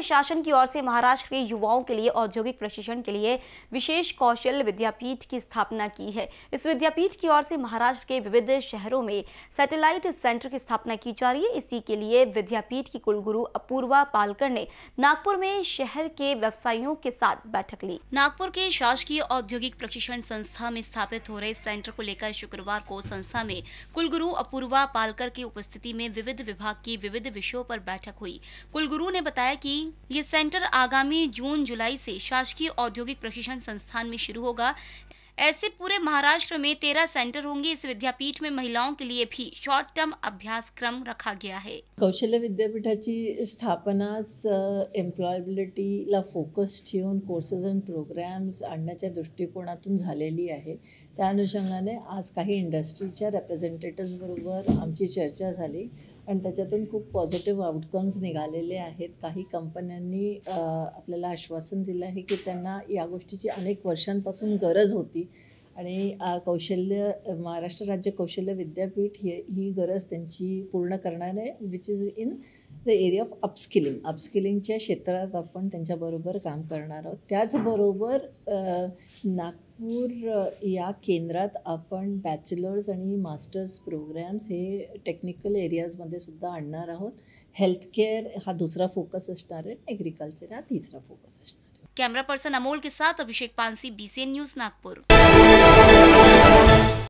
प्रशासन की ओर से महाराष्ट्र के युवाओं के लिए औद्योगिक प्रशिक्षण के लिए विशेष कौशल विद्यापीठ की स्थापना की है इस विद्यापीठ की ओर से महाराष्ट्र के विविध शहरों में सैटेलाइट सेंटर की स्थापना की जा रही है इसी के लिए विद्यापीठ की कुलगुरु अपूर्वा पालकर ने नागपुर में शहर के व्यवसायियों के साथ बैठक ली नागपुर के शासकीय औद्योगिक प्रशिक्षण संस्था में स्थापित हो रहे सेंटर को लेकर शुक्रवार को संस्था में कुलगुरु अपूर्वा पालकर की उपस्थिति में विविध विभाग की विविध विषयों पर बैठक हुई कुलगुरु ने बताया कि ये सेंटर आगामी जून जुलाई से शासकीय औद्योगिक प्रशिक्षण संस्थान में शुरू होगा ऐसे पूरे महाराष्ट्र में तेरह सेंटर होंगे इस विद्यापीठ में महिलाओं के लिए भी शॉर्ट टर्म अभ्यास क्रम रखा गया है कौशल्य विद्यापीठाची स्थापनाच एम्प्लॉयबिलिटीला फोकस ठेवून कोर्सेस अँड प्रोग्राम्स आणण्याच्या दृष्टिकोनातून झालेली आहे त्या अनुषंगाने आज काही इंडस्ट्रीच्या रेप्रेझेंटेटिव्हबरोबर आमची चर्चा झाली पण त्याच्यातून खूप पॉझिटिव्ह आउटकम्स निघालेले आहेत काही कंपन्यांनी आपल्याला आश्वासन दिलं आहे की त्यांना या गोष्टीची अनेक वर्षांपासून गरज होती आणि कौशल्य महाराष्ट्र राज्य कौशल्य विद्यापीठ हे ही गरज त्यांची पूर्ण करणार आहे which is in the area of upskilling अपस्किलिंगच्या क्षेत्रात आपण त्यांच्याबरोबर काम करणार आहोत त्याचबरोबर नाग नागपूर या केंद्रात आपण बॅचलर्स आणि मास्टर्स प्रोग्रॅम्स हे टेक्निकल एरियाजमध्ये सुद्धा आणणार आहोत हेल्थकेअर हा दुसरा फोकस असणार आहे ॲग्रिकल्चर हा तिसरा फोकस असणार आहे कॅमेरा पर्सन अमोल के साथ Abhishek Pansi B C news Nagpur